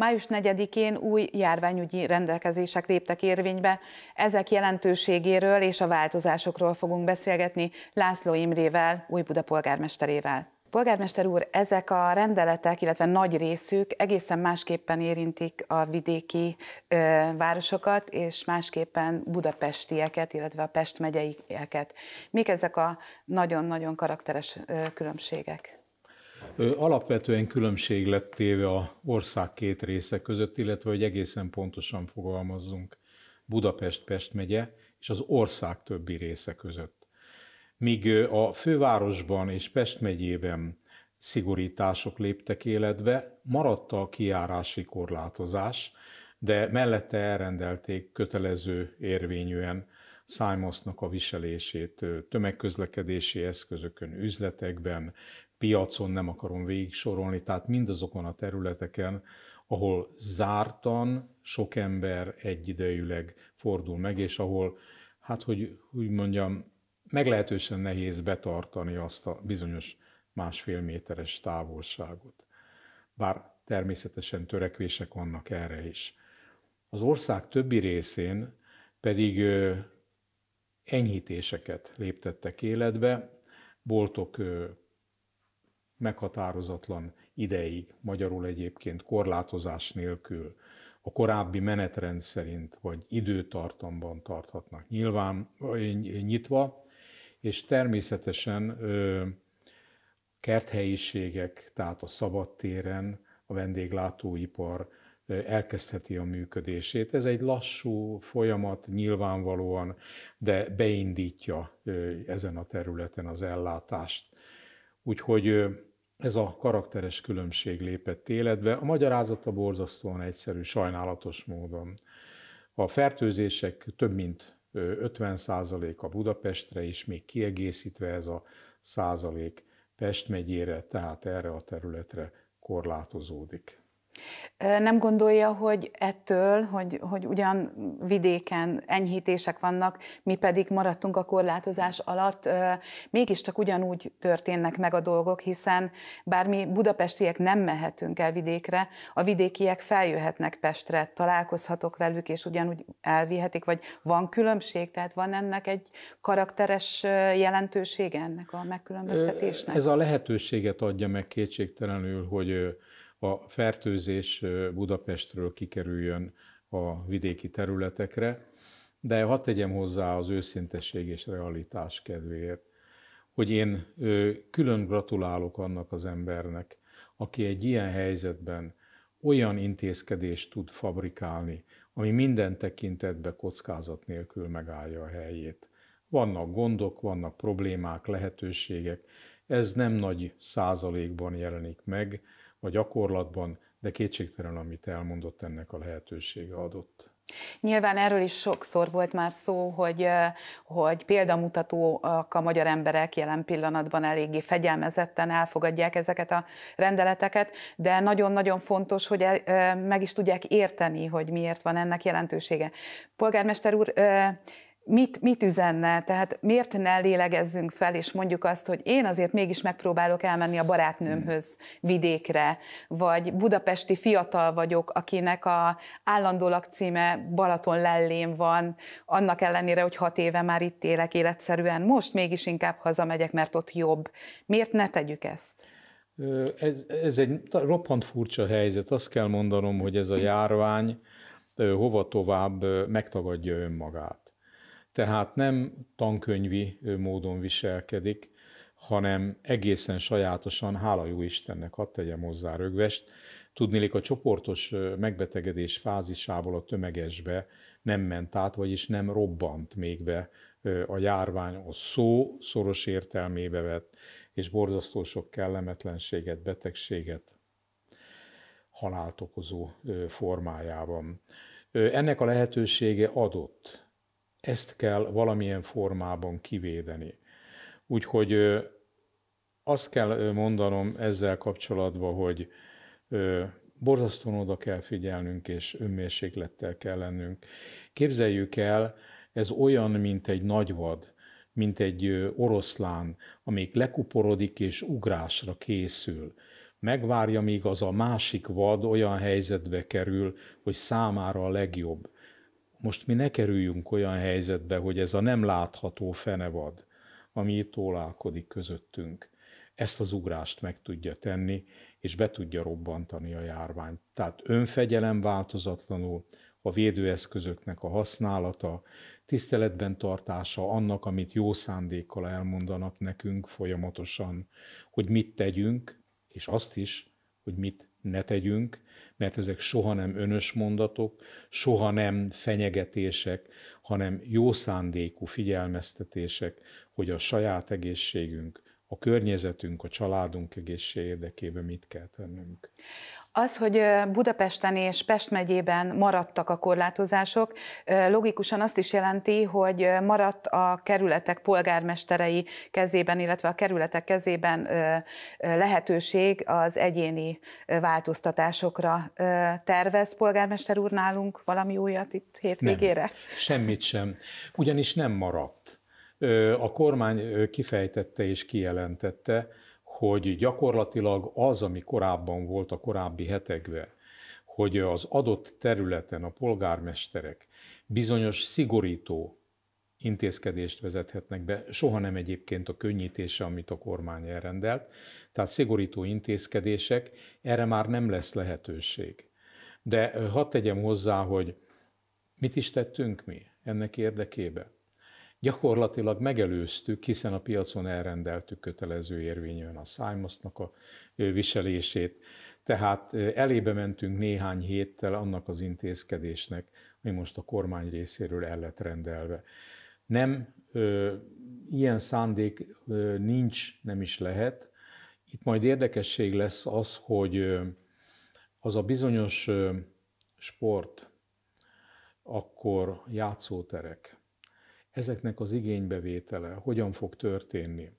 Május 4-én új járványügyi rendelkezések léptek érvénybe. Ezek jelentőségéről és a változásokról fogunk beszélgetni László Imrével, új Buda polgármesterével. Polgármester úr, ezek a rendeletek, illetve nagy részük egészen másképpen érintik a vidéki ö, városokat, és másképpen budapestieket, illetve a Pest megyeieket. Mik ezek a nagyon-nagyon karakteres ö, különbségek? Alapvetően különbség lett téve a ország két része között, illetve hogy egészen pontosan fogalmazzunk, Budapest-Pest megye és az ország többi része között. Míg a fővárosban és Pest megyében szigorítások léptek életbe, maradt a kiárási korlátozás, de mellette elrendelték kötelező érvényűen szájmasznak a viselését tömegközlekedési eszközökön, üzletekben, piacon nem akarom végig sorolni, tehát mindazokon a területeken, ahol zártan sok ember egyidejűleg fordul meg, és ahol, hát hogy úgy mondjam, meglehetősen nehéz betartani azt a bizonyos másfél méteres távolságot. Bár természetesen törekvések vannak erre is. Az ország többi részén pedig enyhítéseket léptettek életbe, boltok meghatározatlan ideig, magyarul egyébként korlátozás nélkül, a korábbi menetrend szerint vagy időtartamban tarthatnak nyilván nyitva, és természetesen kerthelyiségek, tehát a téren a vendéglátóipar elkezdheti a működését. Ez egy lassú folyamat nyilvánvalóan, de beindítja ezen a területen az ellátást. Úgyhogy ez a karakteres különbség lépett életbe. A magyarázata borzasztóan egyszerű, sajnálatos módon. A fertőzések több mint 50%-a Budapestre, és még kiegészítve ez a százalék Pest megyére, tehát erre a területre korlátozódik. Nem gondolja, hogy ettől, hogy, hogy ugyan vidéken enyhítések vannak, mi pedig maradtunk a korlátozás alatt, mégiscsak ugyanúgy történnek meg a dolgok, hiszen bár mi budapestiek nem mehetünk el vidékre, a vidékiek feljöhetnek Pestre, találkozhatok velük, és ugyanúgy elvihetik, vagy van különbség, tehát van ennek egy karakteres jelentősége ennek a megkülönböztetésnek? Ez a lehetőséget adja meg kétségtelenül, hogy a fertőzés Budapestről kikerüljön a vidéki területekre, de hadd tegyem hozzá az őszintesség és realitás kedvéért, hogy én külön gratulálok annak az embernek, aki egy ilyen helyzetben olyan intézkedést tud fabrikálni, ami minden tekintetben kockázat nélkül megállja a helyét. Vannak gondok, vannak problémák, lehetőségek, ez nem nagy százalékban jelenik meg, a gyakorlatban, de kétségtelen, amit elmondott, ennek a lehetősége adott. Nyilván erről is sokszor volt már szó, hogy, hogy példamutatóak a magyar emberek jelen pillanatban eléggé fegyelmezetten elfogadják ezeket a rendeleteket, de nagyon-nagyon fontos, hogy el, meg is tudják érteni, hogy miért van ennek jelentősége. Polgármester úr, mit, mit üzenne, tehát miért ne lélegezzünk fel, és mondjuk azt, hogy én azért mégis megpróbálok elmenni a barátnőmhöz hmm. vidékre, vagy budapesti fiatal vagyok, akinek a állandó lakcíme Balaton lellén van, annak ellenére, hogy hat éve már itt élek életszerűen, most mégis inkább hazamegyek, mert ott jobb. Miért ne tegyük ezt? Ez, ez egy roppant furcsa helyzet. Azt kell mondanom, hogy ez a járvány hova tovább megtagadja önmagát. Tehát nem tankönyvi módon viselkedik, hanem egészen sajátosan, hála jó Istennek, hadd tegyem hozzá rögvest, tudnélik a csoportos megbetegedés fázisából a tömegesbe nem ment át, vagyis nem robbant még be a járvány a szó szoros értelmébe vett, és borzasztó sok kellemetlenséget, betegséget, halált okozó formájában. Ennek a lehetősége adott ezt kell valamilyen formában kivédeni. Úgyhogy azt kell mondanom ezzel kapcsolatban, hogy borzasztóan oda kell figyelnünk, és önmérséklettel kell lennünk. Képzeljük el, ez olyan, mint egy nagyvad, mint egy oroszlán, amik lekuporodik és ugrásra készül. Megvárja, míg az a másik vad olyan helyzetbe kerül, hogy számára a legjobb most mi ne kerüljünk olyan helyzetbe, hogy ez a nem látható fenevad, ami itt ólálkodik közöttünk, ezt az ugrást meg tudja tenni, és be tudja robbantani a járványt. Tehát önfegyelem változatlanul, a védőeszközöknek a használata, tiszteletben tartása annak, amit jó szándékkal elmondanak nekünk folyamatosan, hogy mit tegyünk, és azt is, hogy mit ne tegyünk, mert ezek soha nem önös mondatok, soha nem fenyegetések, hanem jó szándékú figyelmeztetések, hogy a saját egészségünk, a környezetünk, a családunk egészség érdekében mit kell tennünk. Az, hogy Budapesten és Pest megyében maradtak a korlátozások, logikusan azt is jelenti, hogy maradt a kerületek polgármesterei kezében, illetve a kerületek kezében lehetőség az egyéni változtatásokra. Tervez polgármester úr nálunk valami újat itt hétvégére? Nem, semmit sem. Ugyanis nem maradt. A kormány kifejtette és kijelentette, hogy gyakorlatilag az, ami korábban volt a korábbi hetekben, hogy az adott területen a polgármesterek bizonyos szigorító intézkedést vezethetnek be, soha nem egyébként a könnyítése, amit a kormány elrendelt, tehát szigorító intézkedések, erre már nem lesz lehetőség. De hadd tegyem hozzá, hogy mit is tettünk mi ennek érdekében? gyakorlatilag megelőztük, hiszen a piacon elrendeltük kötelező érvényűen a szájmasznak a viselését, tehát elébe mentünk néhány héttel annak az intézkedésnek, ami most a kormány részéről el lett rendelve. Nem, ö, ilyen szándék ö, nincs, nem is lehet. Itt majd érdekesség lesz az, hogy ö, az a bizonyos ö, sport, akkor játszóterek, ezeknek az igénybevétele hogyan fog történni,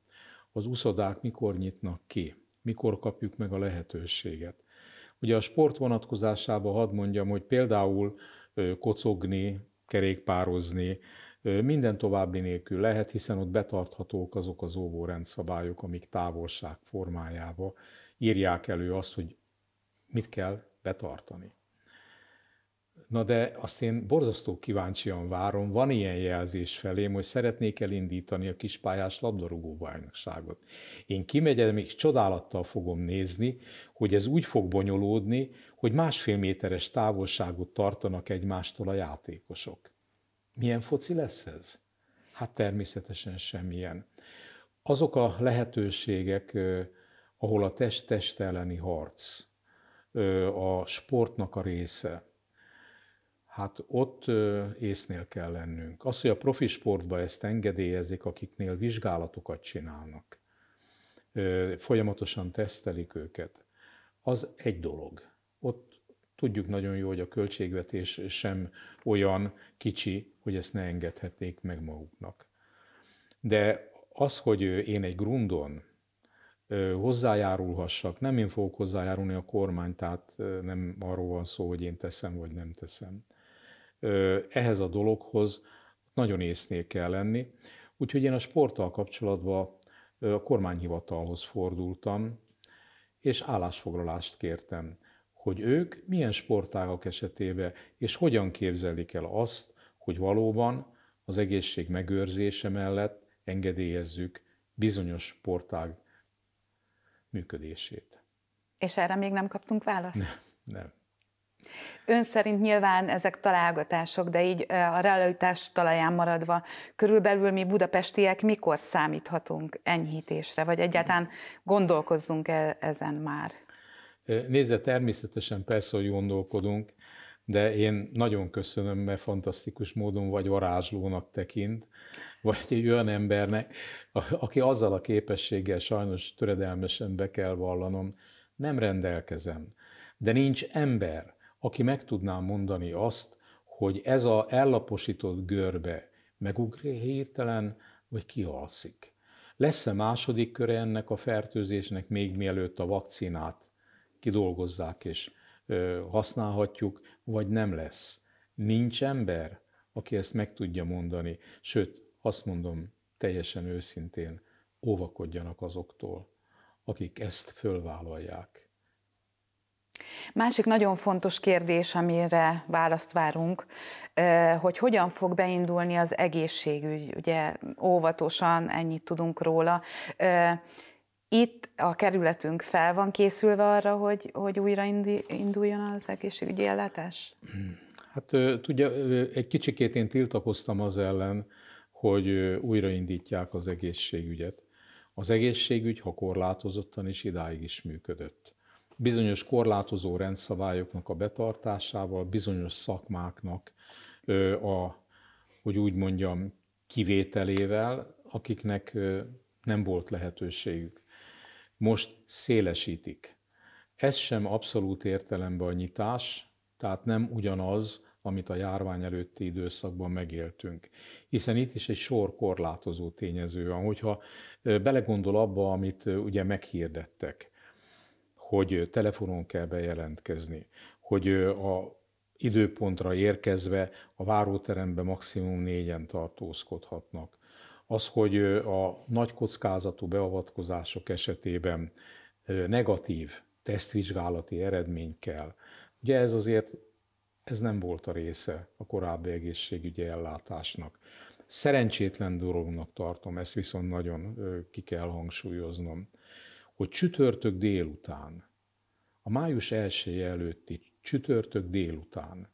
az uszodák mikor nyitnak ki, mikor kapjuk meg a lehetőséget. Ugye a sport vonatkozásában hadd mondjam, hogy például kocogni, kerékpározni, minden további nélkül lehet, hiszen ott betarthatók azok az óvórendszabályok, amik távolság formájába írják elő azt, hogy mit kell betartani. Na de azt én borzasztó kíváncsian várom, van ilyen jelzés felém, hogy szeretnék elindítani a kispályás labdarúgó bajnokságot. Én kimegyem, még csodálattal fogom nézni, hogy ez úgy fog bonyolódni, hogy másfél méteres távolságot tartanak egymástól a játékosok. Milyen foci lesz ez? Hát természetesen semmilyen. Azok a lehetőségek, ahol a test-test elleni harc, a sportnak a része, hát ott észnél kell lennünk. Az, hogy a profi sportba ezt engedélyezik, akiknél vizsgálatokat csinálnak, folyamatosan tesztelik őket, az egy dolog. Ott tudjuk nagyon jó, hogy a költségvetés sem olyan kicsi, hogy ezt ne engedhetnék meg maguknak. De az, hogy én egy grundon hozzájárulhassak, nem én fogok hozzájárulni a kormány, tehát nem arról van szó, hogy én teszem vagy nem teszem, ehhez a dologhoz nagyon észnél kell lenni. Úgyhogy én a sporttal kapcsolatban a kormányhivatalhoz fordultam, és állásfoglalást kértem, hogy ők milyen sportágak esetében és hogyan képzelik el azt, hogy valóban az egészség megőrzése mellett engedélyezzük bizonyos sportág működését. És erre még nem kaptunk választ? Nem, nem. Ön szerint nyilván ezek találgatások, de így a realitás talaján maradva, körülbelül mi budapestiek mikor számíthatunk enyhítésre, vagy egyáltalán gondolkozzunk -e ezen már? Nézze, természetesen persze, hogy gondolkodunk, de én nagyon köszönöm, mert fantasztikus módon vagy varázslónak tekint, vagy egy olyan embernek, aki azzal a képességgel sajnos töredelmesen be kell vallanom, nem rendelkezem. De nincs ember, aki meg tudná mondani azt, hogy ez a ellaposított görbe megugré hirtelen, vagy kialszik. Lesz-e második köre ennek a fertőzésnek, még mielőtt a vakcinát kidolgozzák és ö, használhatjuk, vagy nem lesz? Nincs ember, aki ezt meg tudja mondani, sőt, azt mondom teljesen őszintén, óvakodjanak azoktól, akik ezt fölvállalják. Másik nagyon fontos kérdés, amire választ várunk, hogy hogyan fog beindulni az egészségügy. Ugye óvatosan ennyit tudunk róla. Itt a kerületünk fel van készülve arra, hogy, hogy újra induljon az egészségügyi ellátás? Hát tudja, egy kicsikét én tiltakoztam az ellen, hogy újraindítják az egészségügyet. Az egészségügy, ha korlátozottan is, idáig is működött bizonyos korlátozó rendszabályoknak a betartásával, bizonyos szakmáknak a, hogy úgy mondjam, kivételével, akiknek nem volt lehetőségük. Most szélesítik. Ez sem abszolút értelemben a nyitás, tehát nem ugyanaz, amit a járvány előtti időszakban megéltünk. Hiszen itt is egy sor korlátozó tényező van. Hogyha belegondol abba, amit ugye meghirdettek, hogy telefonon kell bejelentkezni, hogy a időpontra érkezve a váróteremben maximum négyen tartózkodhatnak. Az, hogy a nagy kockázatú beavatkozások esetében negatív tesztvizsgálati eredmény kell. Ugye ez azért ez nem volt a része a korábbi egészségügyi ellátásnak. Szerencsétlen dolognak tartom, ezt viszont nagyon ki kell hangsúlyoznom hogy csütörtök délután, a május első előtti csütörtök délután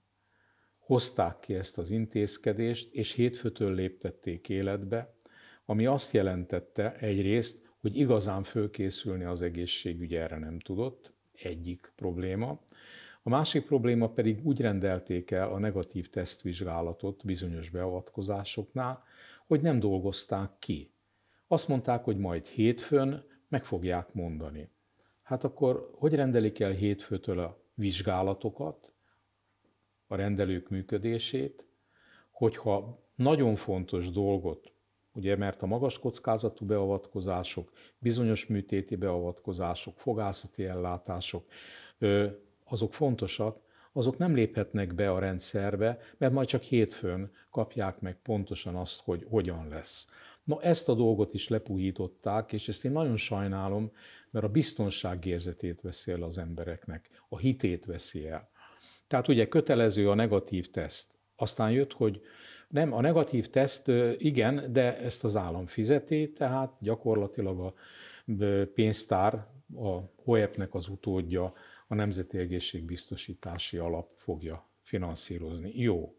hozták ki ezt az intézkedést, és hétfőtől léptették életbe, ami azt jelentette egyrészt, hogy igazán fölkészülni az egészségügy erre nem tudott, egyik probléma. A másik probléma pedig úgy rendelték el a negatív tesztvizsgálatot bizonyos beavatkozásoknál, hogy nem dolgozták ki. Azt mondták, hogy majd hétfőn meg fogják mondani. Hát akkor hogy rendelik el hétfőtől a vizsgálatokat, a rendelők működését, hogyha nagyon fontos dolgot, ugye mert a magas kockázatú beavatkozások, bizonyos műtéti beavatkozások, fogászati ellátások, azok fontosak, azok nem léphetnek be a rendszerbe, mert majd csak hétfőn kapják meg pontosan azt, hogy hogyan lesz. Na ezt a dolgot is lepuhították, és ezt én nagyon sajnálom, mert a biztonságérzetét veszi el az embereknek, a hitét veszi el. Tehát ugye kötelező a negatív teszt. Aztán jött, hogy nem, a negatív teszt igen, de ezt az állam fizeti, tehát gyakorlatilag a pénztár, a HOEP-nek az utódja, a Nemzeti Egészségbiztosítási Alap fogja finanszírozni. Jó.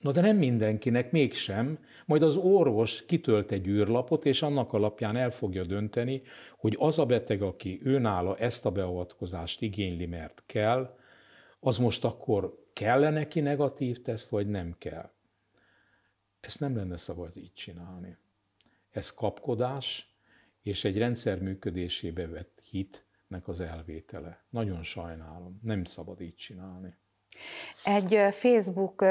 No de nem mindenkinek mégsem, majd az orvos kitölt egy űrlapot, és annak alapján el fogja dönteni, hogy az a beteg, aki őnála ezt a beavatkozást igényli, mert kell, az most akkor kell neki negatív teszt, vagy nem kell. Ezt nem lenne szabad így csinálni. Ez kapkodás és egy rendszer működésébe vett hitnek az elvétele. Nagyon sajnálom, nem szabad így csinálni. Egy Facebook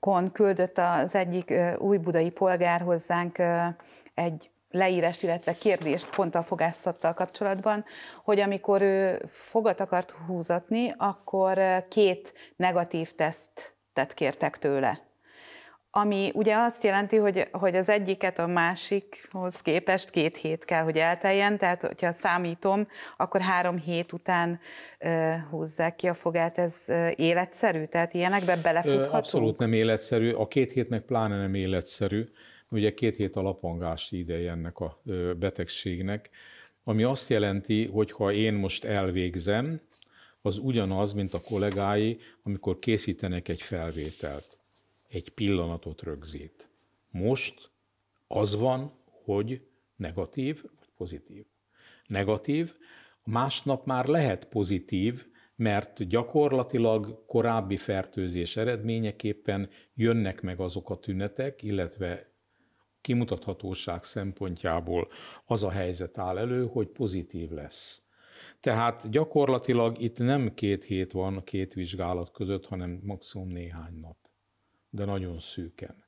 kon küldött az egyik új budai polgár hozzánk egy leírást, illetve kérdést pont a fogászattal kapcsolatban, hogy amikor ő fogat akart húzatni, akkor két negatív tesztet kértek tőle ami ugye azt jelenti, hogy, hogy az egyiket a másikhoz képest két hét kell, hogy elteljen, tehát hogyha számítom, akkor három hét után ö, húzzák ki a fogát, ez ö, életszerű? Tehát ilyenekbe belefuthatunk? Abszolút nem életszerű, a két hétnek pláne nem életszerű, ugye két hét a lapangási ideje ennek a betegségnek, ami azt jelenti, hogy ha én most elvégzem, az ugyanaz, mint a kollégái, amikor készítenek egy felvételt egy pillanatot rögzít. Most az van, hogy negatív vagy pozitív. Negatív, másnap már lehet pozitív, mert gyakorlatilag korábbi fertőzés eredményeképpen jönnek meg azok a tünetek, illetve kimutathatóság szempontjából az a helyzet áll elő, hogy pozitív lesz. Tehát gyakorlatilag itt nem két hét van a két vizsgálat között, hanem maximum néhány nap de nagyon szűken.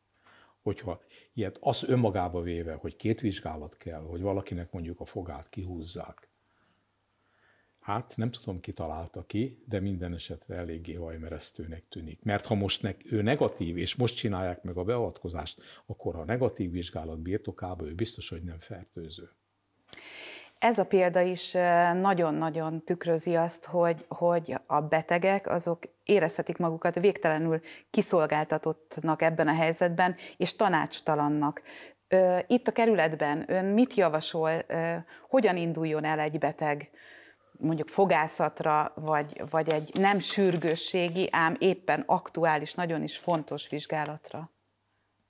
Hogyha ilyet az önmagába véve, hogy két vizsgálat kell, hogy valakinek mondjuk a fogát kihúzzák, Hát nem tudom, ki találta ki, de minden esetre eléggé hajmeresztőnek tűnik. Mert ha most ne, ő negatív, és most csinálják meg a beavatkozást, akkor a negatív vizsgálat birtokába ő biztos, hogy nem fertőző. Ez a példa is nagyon-nagyon tükrözi azt, hogy, hogy a betegek azok érezhetik magukat végtelenül kiszolgáltatottnak ebben a helyzetben, és tanácstalannak. Itt a kerületben ön mit javasol, hogyan induljon el egy beteg mondjuk fogászatra, vagy, vagy egy nem sürgősségi, ám éppen aktuális, nagyon is fontos vizsgálatra?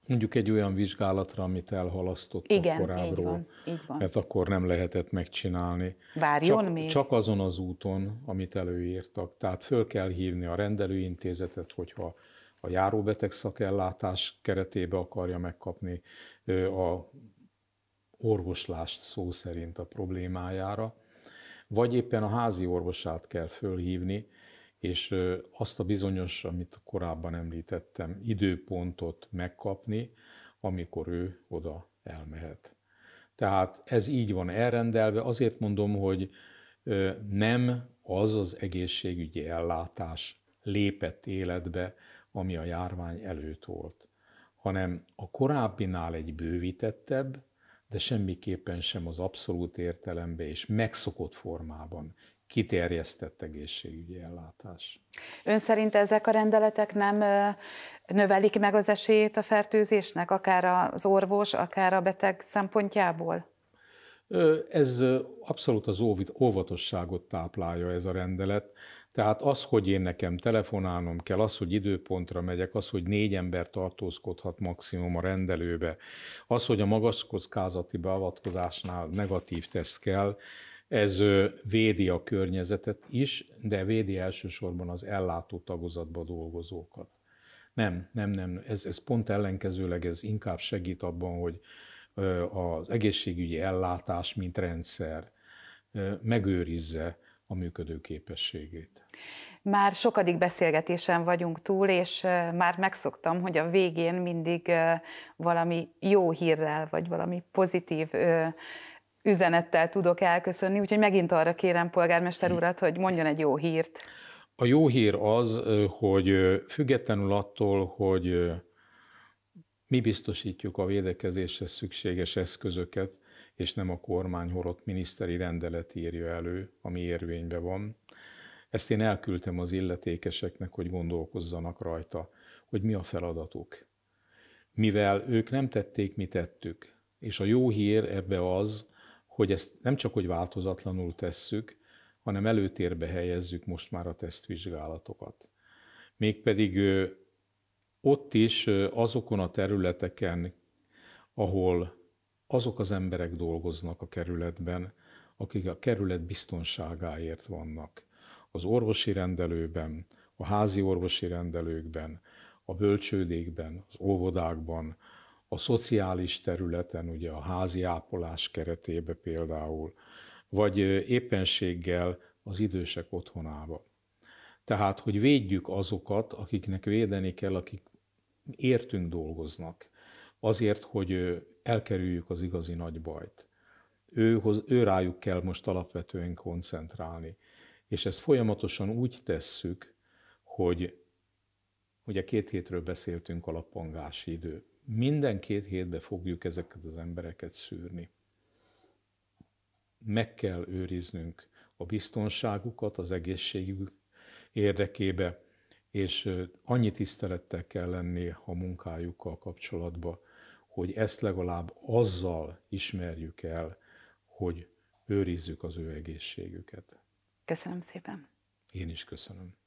Mondjuk egy olyan vizsgálatra, amit elhalasztott Igen, korábbról, így van, így van. mert akkor nem lehetett megcsinálni. Várjon csak, még. Csak azon az úton, amit előírtak. Tehát föl kell hívni a rendelőintézetet, hogyha a járóbeteg szakellátás keretébe akarja megkapni a orvoslást szó szerint a problémájára, vagy éppen a házi orvosát kell fölhívni, és azt a bizonyos, amit korábban említettem, időpontot megkapni, amikor ő oda elmehet. Tehát ez így van elrendelve, azért mondom, hogy nem az az egészségügyi ellátás lépett életbe, ami a járvány előtt volt, hanem a korábbinál egy bővítettebb, de semmiképpen sem az abszolút értelemben és megszokott formában kiterjesztett egészségügyi ellátás. Ön szerint ezek a rendeletek nem növelik meg az esélyét a fertőzésnek, akár az orvos, akár a beteg szempontjából? Ez abszolút az óvatosságot táplálja ez a rendelet. Tehát az, hogy én nekem telefonálnom kell, az, hogy időpontra megyek, az, hogy négy ember tartózkodhat maximum a rendelőbe, az, hogy a magas kockázati beavatkozásnál negatív teszt kell, ez védi a környezetet is, de védi elsősorban az ellátó tagozatba dolgozókat. Nem, nem, nem, ez, ez pont ellenkezőleg, ez inkább segít abban, hogy az egészségügyi ellátás, mint rendszer megőrizze a működő képességét. Már sokadik beszélgetésen vagyunk túl, és már megszoktam, hogy a végén mindig valami jó hírrel, vagy valami pozitív üzenettel tudok elköszönni, úgyhogy megint arra kérem polgármester urat, hogy mondjon egy jó hírt. A jó hír az, hogy függetlenül attól, hogy mi biztosítjuk a védekezéshez szükséges eszközöket, és nem a kormány horott miniszteri rendelet írja elő, ami érvényben van. Ezt én elküldtem az illetékeseknek, hogy gondolkozzanak rajta, hogy mi a feladatuk. Mivel ők nem tették, mi tettük. És a jó hír ebbe az, hogy ezt nem csak hogy változatlanul tesszük, hanem előtérbe helyezzük most már a tesztvizsgálatokat. Mégpedig ott is azokon a területeken, ahol azok az emberek dolgoznak a kerületben, akik a kerület biztonságáért vannak. Az orvosi rendelőben, a házi orvosi rendelőkben, a bölcsődékben, az óvodákban, a szociális területen, ugye a házi ápolás keretébe például, vagy éppenséggel az idősek otthonába. Tehát, hogy védjük azokat, akiknek védeni kell, akik értünk dolgoznak, azért, hogy elkerüljük az igazi nagy bajt. Őhoz, ő rájuk kell most alapvetően koncentrálni. És ezt folyamatosan úgy tesszük, hogy ugye két hétről beszéltünk lappangási idő. Minden két hétbe fogjuk ezeket az embereket szűrni. Meg kell őriznünk a biztonságukat, az egészségük érdekébe, és annyi tisztelettel kell lenni a munkájukkal kapcsolatban, hogy ezt legalább azzal ismerjük el, hogy őrizzük az ő egészségüket. Köszönöm szépen. Én is köszönöm.